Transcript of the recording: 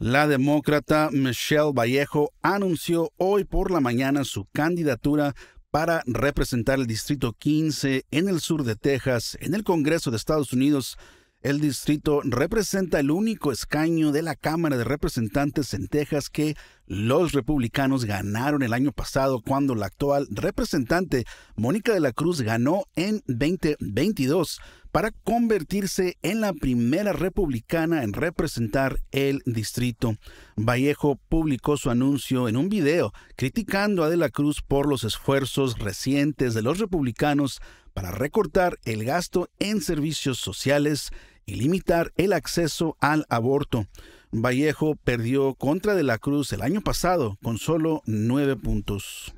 La demócrata Michelle Vallejo anunció hoy por la mañana su candidatura para representar el Distrito 15 en el sur de Texas en el Congreso de Estados Unidos. El distrito representa el único escaño de la Cámara de Representantes en Texas que los republicanos ganaron el año pasado cuando la actual representante Mónica de la Cruz ganó en 2022 para convertirse en la primera republicana en representar el distrito. Vallejo publicó su anuncio en un video criticando a De la Cruz por los esfuerzos recientes de los republicanos para recortar el gasto en servicios sociales y limitar el acceso al aborto. Vallejo perdió contra De la Cruz el año pasado con solo nueve puntos.